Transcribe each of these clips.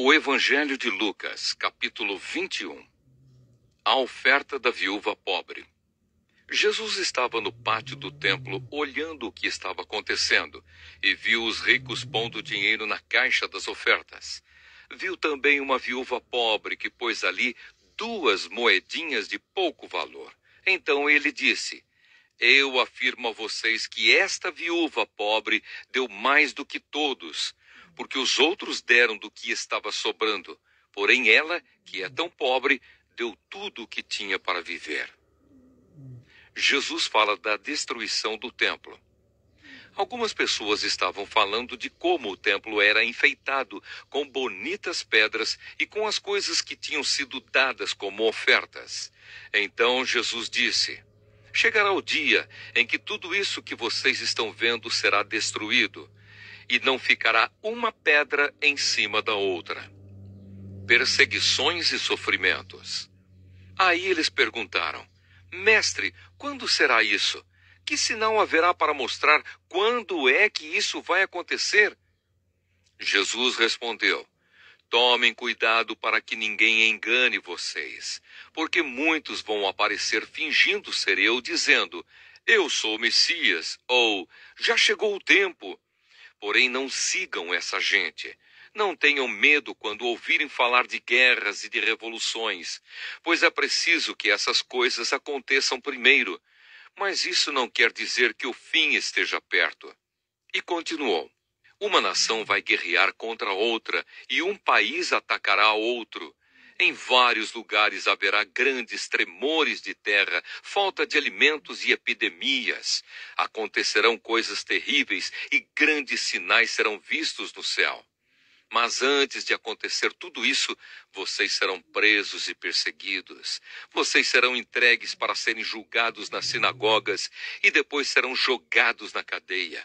O Evangelho de Lucas, capítulo 21 A oferta da viúva pobre. Jesus estava no pátio do templo olhando o que estava acontecendo e viu os ricos pondo dinheiro na caixa das ofertas. Viu também uma viúva pobre que pôs ali duas moedinhas de pouco valor. Então ele disse: Eu afirmo a vocês que esta viúva pobre deu mais do que todos porque os outros deram do que estava sobrando, porém ela, que é tão pobre, deu tudo o que tinha para viver. Jesus fala da destruição do templo. Algumas pessoas estavam falando de como o templo era enfeitado com bonitas pedras e com as coisas que tinham sido dadas como ofertas. Então Jesus disse: Chegará o dia em que tudo isso que vocês estão vendo será destruído e não ficará uma pedra em cima da outra. Perseguições e sofrimentos. Aí eles perguntaram: Mestre, quando será isso? Que sinal haverá para mostrar quando é que isso vai acontecer? Jesus respondeu: Tomem cuidado para que ninguém engane vocês, porque muitos vão aparecer fingindo ser eu, dizendo: Eu sou o Messias, ou Já chegou o tempo. Porém, não sigam essa gente. Não tenham medo quando ouvirem falar de guerras e de revoluções, pois é preciso que essas coisas aconteçam primeiro. Mas isso não quer dizer que o fim esteja perto. E continuou: Uma nação vai guerrear contra outra, e um país atacará outro. Em vários lugares haverá grandes tremores de terra, falta de alimentos e epidemias. Acontecerão coisas terríveis e grandes sinais serão vistos no céu. Mas antes de acontecer tudo isso, vocês serão presos e perseguidos. Vocês serão entregues para serem julgados nas sinagogas e depois serão jogados na cadeia.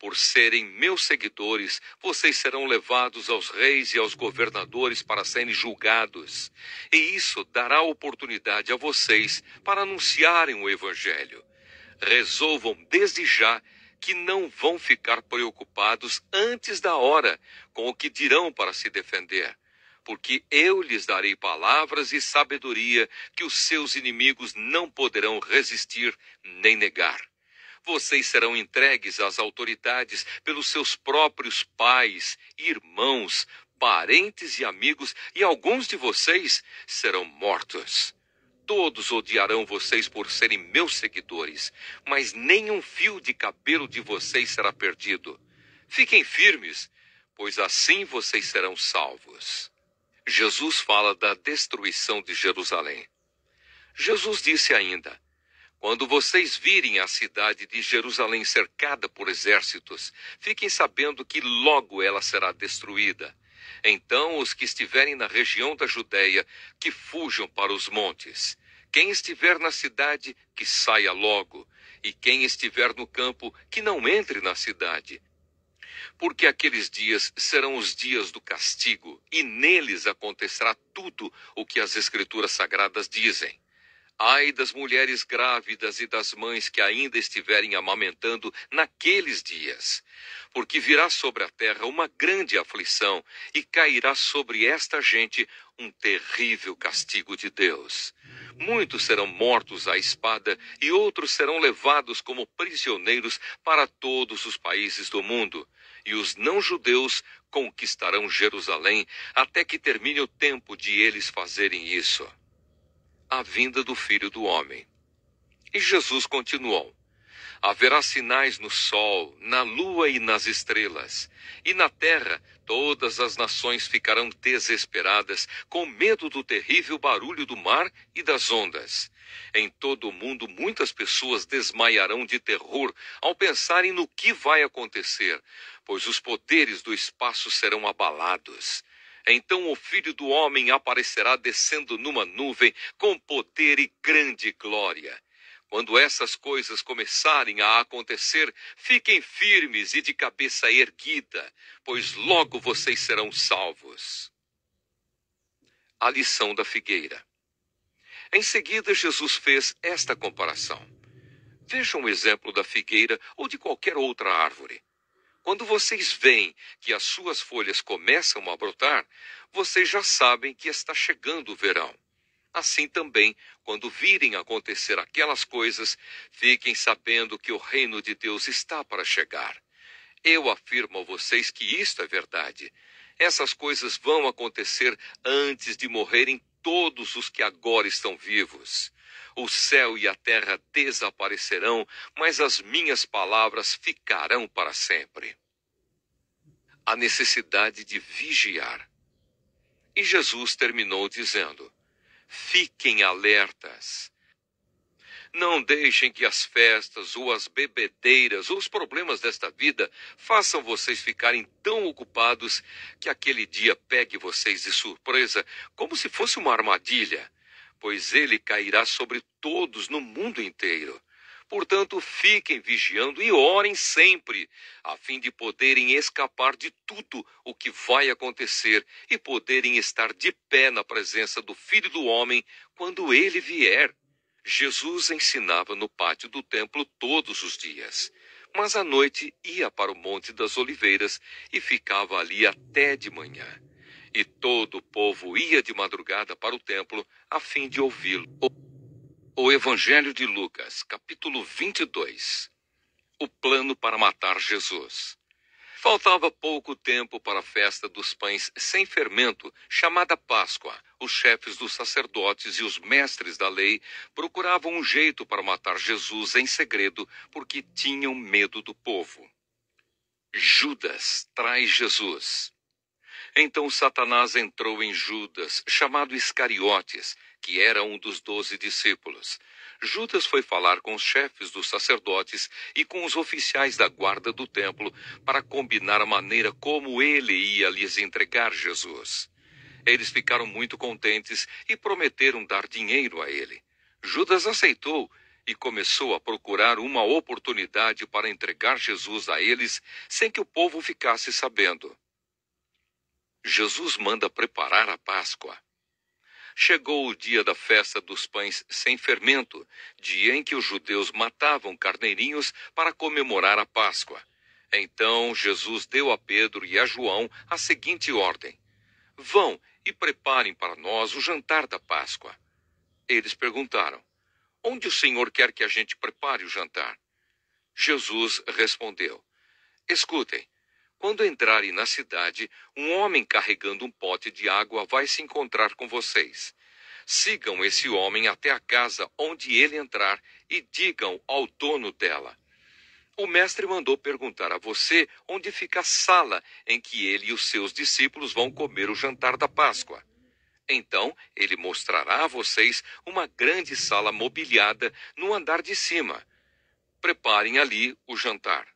Por serem meus seguidores, vocês serão levados aos reis e aos governadores para serem julgados. E isso dará oportunidade a vocês para anunciarem o Evangelho. Resolvam desde já que não vão ficar preocupados antes da hora com o que dirão para se defender, porque eu lhes darei palavras e sabedoria que os seus inimigos não poderão resistir nem negar. Vocês serão entregues às autoridades pelos seus próprios pais, irmãos, parentes e amigos, e alguns de vocês serão mortos. Todos odiarão vocês por serem meus seguidores, mas nenhum fio de cabelo de vocês será perdido. Fiquem firmes, pois assim vocês serão salvos. Jesus fala da destruição de Jerusalém. Jesus disse ainda: quando vocês virem a cidade de Jerusalém cercada por exércitos, fiquem sabendo que logo ela será destruída. Então os que estiverem na região da Judéia, que fujam para os montes. Quem estiver na cidade, que saia logo. E quem estiver no campo, que não entre na cidade. Porque aqueles dias serão os dias do castigo, e neles acontecerá tudo o que as Escrituras Sagradas dizem. Ai das mulheres grávidas e das mães que ainda estiverem amamentando naqueles dias, porque virá sobre a terra uma grande aflição e cairá sobre esta gente um terrível castigo de Deus. Muitos serão mortos à espada e outros serão levados como prisioneiros para todos os países do mundo, e os não-judeus conquistarão Jerusalém até que termine o tempo de eles fazerem isso a vinda do Filho do Homem. E Jesus continuou: Haverá sinais no sol, na lua e nas estrelas, e na terra todas as nações ficarão desesperadas, com medo do terrível barulho do mar e das ondas. Em todo o mundo, muitas pessoas desmaiarão de terror ao pensarem no que vai acontecer, pois os poderes do espaço serão abalados. Então o filho do homem aparecerá descendo numa nuvem com poder e grande glória. Quando essas coisas começarem a acontecer, fiquem firmes e de cabeça erguida, pois logo vocês serão salvos. A lição da figueira. Em seguida, Jesus fez esta comparação. Vejam um exemplo da figueira ou de qualquer outra árvore. Quando vocês veem que as suas folhas começam a brotar, vocês já sabem que está chegando o verão. Assim também, quando virem acontecer aquelas coisas, fiquem sabendo que o reino de Deus está para chegar. Eu afirmo a vocês que isto é verdade. Essas coisas vão acontecer antes de morrerem todos os que agora estão vivos. O céu e a terra desaparecerão, mas as minhas palavras ficarão para sempre. A necessidade de vigiar. E Jesus terminou dizendo: Fiquem alertas. Não deixem que as festas ou as bebedeiras ou os problemas desta vida façam vocês ficarem tão ocupados que aquele dia pegue vocês de surpresa, como se fosse uma armadilha pois ele cairá sobre todos no mundo inteiro. Portanto, fiquem vigiando e orem sempre, a fim de poderem escapar de tudo o que vai acontecer e poderem estar de pé na presença do Filho do Homem quando ele vier. Jesus ensinava no pátio do templo todos os dias, mas à noite ia para o Monte das Oliveiras e ficava ali até de manhã. E todo o povo ia de madrugada para o templo a fim de ouvi-lo. O Evangelho de Lucas, capítulo 22. O plano para matar Jesus. Faltava pouco tempo para a festa dos pães sem fermento, chamada Páscoa. Os chefes dos sacerdotes e os mestres da lei procuravam um jeito para matar Jesus em segredo, porque tinham medo do povo. Judas traz Jesus. Então Satanás entrou em Judas, chamado Iscariotes, que era um dos doze discípulos. Judas foi falar com os chefes dos sacerdotes e com os oficiais da guarda do templo para combinar a maneira como ele ia lhes entregar Jesus. Eles ficaram muito contentes e prometeram dar dinheiro a ele. Judas aceitou e começou a procurar uma oportunidade para entregar Jesus a eles sem que o povo ficasse sabendo. Jesus manda preparar a Páscoa. Chegou o dia da festa dos pães sem fermento, dia em que os judeus matavam carneirinhos para comemorar a Páscoa. Então Jesus deu a Pedro e a João a seguinte ordem: Vão e preparem para nós o jantar da Páscoa. Eles perguntaram: Onde o Senhor quer que a gente prepare o jantar? Jesus respondeu: Escutem, quando entrarem na cidade, um homem carregando um pote de água vai se encontrar com vocês. Sigam esse homem até a casa onde ele entrar e digam ao dono dela: O mestre mandou perguntar a você onde fica a sala em que ele e os seus discípulos vão comer o jantar da Páscoa. Então ele mostrará a vocês uma grande sala mobiliada no andar de cima. Preparem ali o jantar.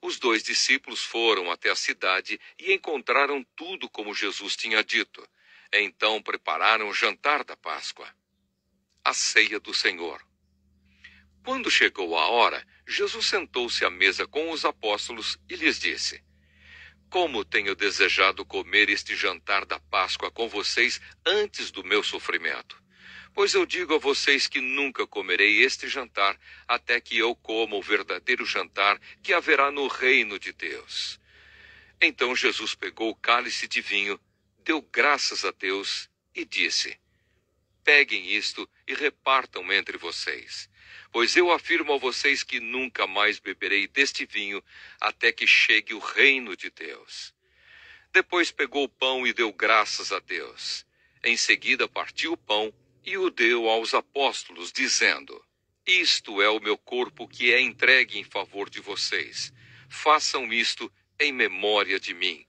Os dois discípulos foram até a cidade e encontraram tudo como Jesus tinha dito. Então prepararam o jantar da Páscoa, a ceia do Senhor. Quando chegou a hora, Jesus sentou-se à mesa com os apóstolos e lhes disse: Como tenho desejado comer este jantar da Páscoa com vocês antes do meu sofrimento. Pois eu digo a vocês que nunca comerei este jantar, até que eu coma o verdadeiro jantar que haverá no reino de Deus. Então Jesus pegou o cálice de vinho, deu graças a Deus e disse: Peguem isto e repartam entre vocês. Pois eu afirmo a vocês que nunca mais beberei deste vinho até que chegue o reino de Deus. Depois pegou o pão e deu graças a Deus. Em seguida partiu o pão e o deu aos apóstolos, dizendo: Isto é o meu corpo que é entregue em favor de vocês. Façam isto em memória de mim.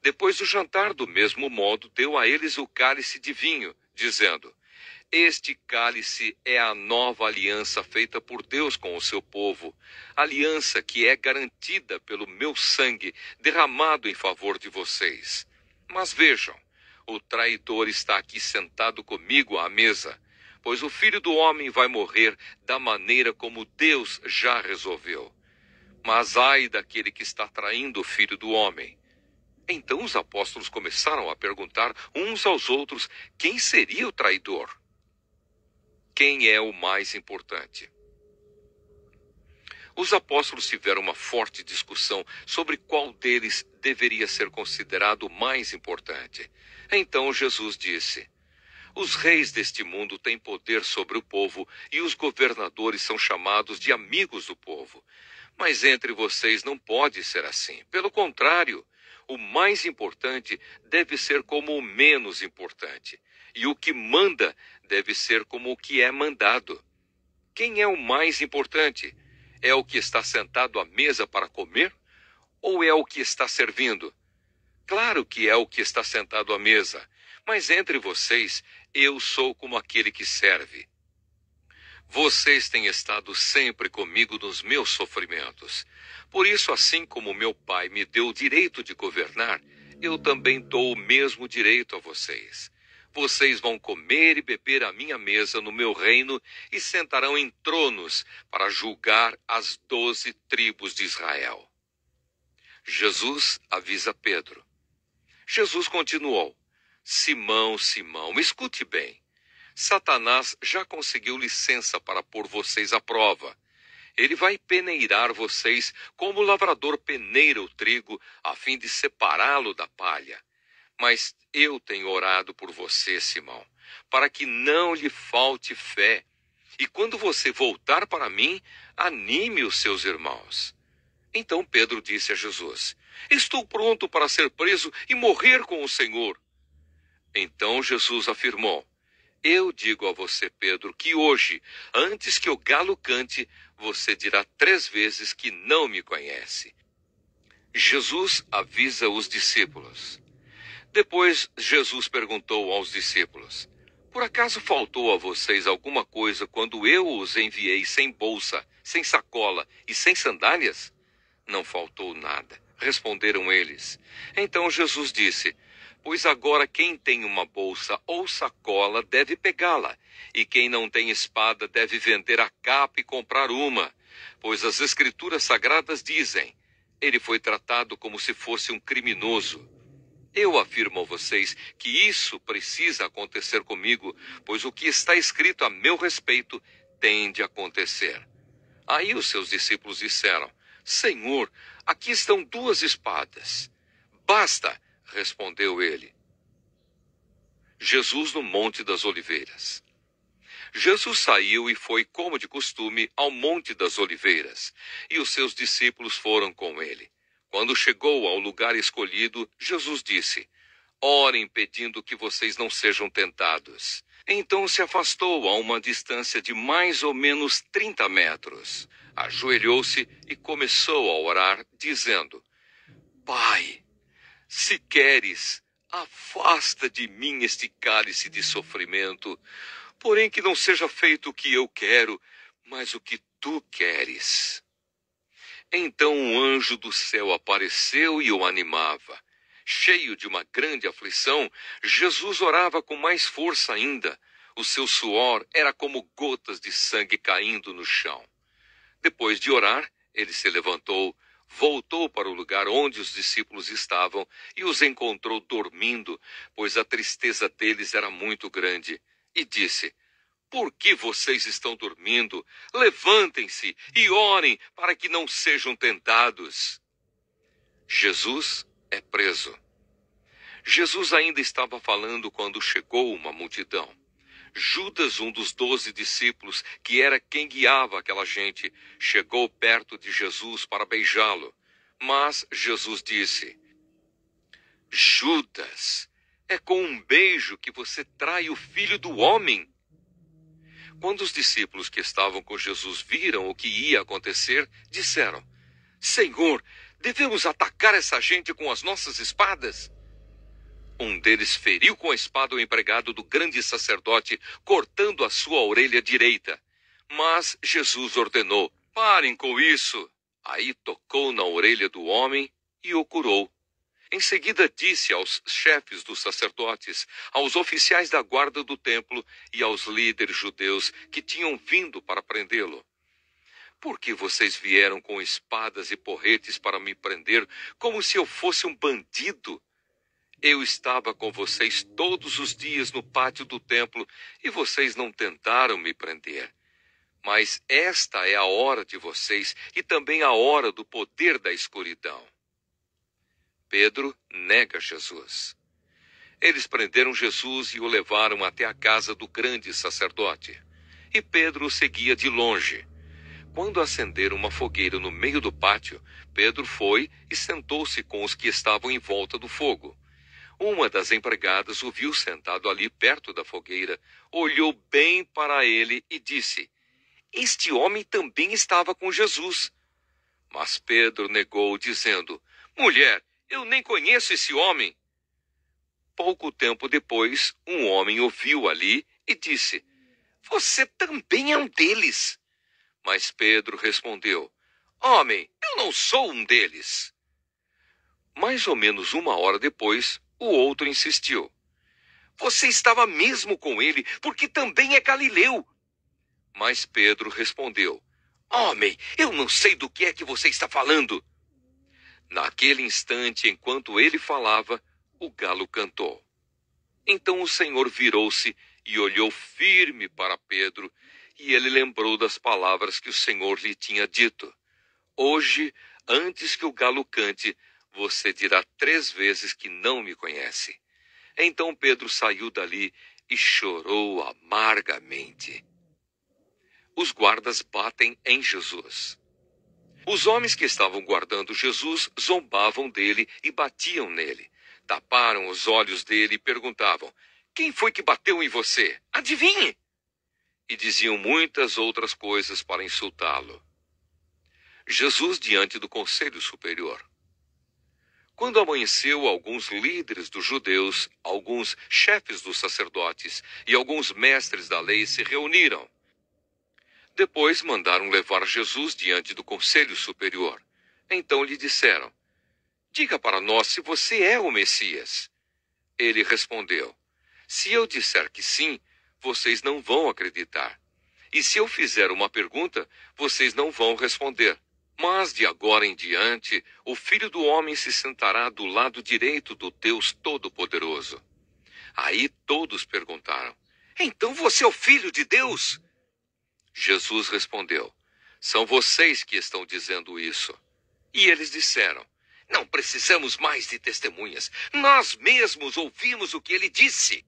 Depois do jantar, do mesmo modo, deu a eles o cálice de vinho, dizendo: Este cálice é a nova aliança feita por Deus com o seu povo, aliança que é garantida pelo meu sangue derramado em favor de vocês. Mas vejam, o traidor está aqui sentado comigo à mesa, pois o filho do homem vai morrer da maneira como Deus já resolveu. Mas ai daquele que está traindo o filho do homem. Então os apóstolos começaram a perguntar uns aos outros quem seria o traidor. Quem é o mais importante? Os apóstolos tiveram uma forte discussão sobre qual deles deveria ser considerado mais importante. Então Jesus disse: Os reis deste mundo têm poder sobre o povo e os governadores são chamados de amigos do povo. Mas entre vocês não pode ser assim. Pelo contrário, o mais importante deve ser como o menos importante, e o que manda deve ser como o que é mandado. Quem é o mais importante? É o que está sentado à mesa para comer? Ou é o que está servindo? Claro que é o que está sentado à mesa, mas entre vocês eu sou como aquele que serve. Vocês têm estado sempre comigo nos meus sofrimentos. Por isso, assim como meu Pai me deu o direito de governar, eu também dou o mesmo direito a vocês. Vocês vão comer e beber à minha mesa no meu reino e sentarão em tronos para julgar as doze tribos de Israel. Jesus avisa Pedro. Jesus continuou: Simão, Simão, escute bem. Satanás já conseguiu licença para pôr vocês à prova. Ele vai peneirar vocês como o lavrador peneira o trigo a fim de separá-lo da palha. Mas eu tenho orado por você, Simão, para que não lhe falte fé. E quando você voltar para mim, anime os seus irmãos. Então Pedro disse a Jesus: Estou pronto para ser preso e morrer com o Senhor. Então Jesus afirmou: Eu digo a você, Pedro, que hoje, antes que o galo cante, você dirá três vezes que não me conhece. Jesus avisa os discípulos: depois Jesus perguntou aos discípulos: Por acaso faltou a vocês alguma coisa quando eu os enviei sem bolsa, sem sacola e sem sandálias? Não faltou nada, responderam eles. Então Jesus disse: Pois agora quem tem uma bolsa ou sacola deve pegá-la, e quem não tem espada deve vender a capa e comprar uma. Pois as Escrituras Sagradas dizem: Ele foi tratado como se fosse um criminoso eu afirmo a vocês que isso precisa acontecer comigo, pois o que está escrito a meu respeito tem de acontecer. Aí os seus discípulos disseram: Senhor, aqui estão duas espadas. Basta, respondeu ele. Jesus no Monte das Oliveiras. Jesus saiu e foi, como de costume, ao Monte das Oliveiras, e os seus discípulos foram com ele. Quando chegou ao lugar escolhido, Jesus disse: Orem pedindo que vocês não sejam tentados. Então se afastou a uma distância de mais ou menos 30 metros, ajoelhou-se e começou a orar, dizendo: Pai, se queres, afasta de mim este cálice de sofrimento, porém que não seja feito o que eu quero, mas o que tu queres. Então um anjo do céu apareceu e o animava. Cheio de uma grande aflição, Jesus orava com mais força ainda. O seu suor era como gotas de sangue caindo no chão. Depois de orar, ele se levantou, voltou para o lugar onde os discípulos estavam e os encontrou dormindo, pois a tristeza deles era muito grande, e disse: por que vocês estão dormindo? Levantem-se e orem para que não sejam tentados. Jesus é preso. Jesus ainda estava falando quando chegou uma multidão. Judas, um dos doze discípulos, que era quem guiava aquela gente, chegou perto de Jesus para beijá-lo. Mas Jesus disse: Judas, é com um beijo que você trai o filho do homem. Quando os discípulos que estavam com Jesus viram o que ia acontecer, disseram: Senhor, devemos atacar essa gente com as nossas espadas? Um deles feriu com a espada o empregado do grande sacerdote, cortando a sua orelha direita. Mas Jesus ordenou: Parem com isso. Aí tocou na orelha do homem e o curou. Em seguida, disse aos chefes dos sacerdotes, aos oficiais da guarda do templo e aos líderes judeus que tinham vindo para prendê-lo: Por que vocês vieram com espadas e porretes para me prender, como se eu fosse um bandido? Eu estava com vocês todos os dias no pátio do templo e vocês não tentaram me prender. Mas esta é a hora de vocês e também a hora do poder da escuridão. Pedro nega Jesus. Eles prenderam Jesus e o levaram até a casa do grande sacerdote. E Pedro seguia de longe. Quando acenderam uma fogueira no meio do pátio, Pedro foi e sentou-se com os que estavam em volta do fogo. Uma das empregadas o viu sentado ali perto da fogueira, olhou bem para ele e disse: Este homem também estava com Jesus. Mas Pedro negou, dizendo: Mulher, eu nem conheço esse homem. Pouco tempo depois, um homem ouviu ali e disse: Você também é um deles. Mas Pedro respondeu: Homem, eu não sou um deles. Mais ou menos uma hora depois, o outro insistiu: Você estava mesmo com ele, porque também é galileu. Mas Pedro respondeu: Homem, eu não sei do que é que você está falando. Naquele instante, enquanto ele falava, o galo cantou. Então o Senhor virou-se e olhou firme para Pedro, e ele lembrou das palavras que o Senhor lhe tinha dito. Hoje, antes que o galo cante, você dirá três vezes que não me conhece. Então Pedro saiu dali e chorou amargamente. Os guardas batem em Jesus. Os homens que estavam guardando Jesus zombavam dele e batiam nele. Taparam os olhos dele e perguntavam: Quem foi que bateu em você? Adivinhe! E diziam muitas outras coisas para insultá-lo. Jesus diante do Conselho Superior. Quando amanheceu, alguns líderes dos judeus, alguns chefes dos sacerdotes e alguns mestres da lei se reuniram depois mandaram levar Jesus diante do Conselho Superior. Então lhe disseram: Diga para nós se você é o Messias. Ele respondeu: Se eu disser que sim, vocês não vão acreditar. E se eu fizer uma pergunta, vocês não vão responder. Mas de agora em diante, o filho do homem se sentará do lado direito do Deus Todo-Poderoso. Aí todos perguntaram: Então você é o filho de Deus? Jesus respondeu: São vocês que estão dizendo isso. E eles disseram: Não precisamos mais de testemunhas. Nós mesmos ouvimos o que ele disse.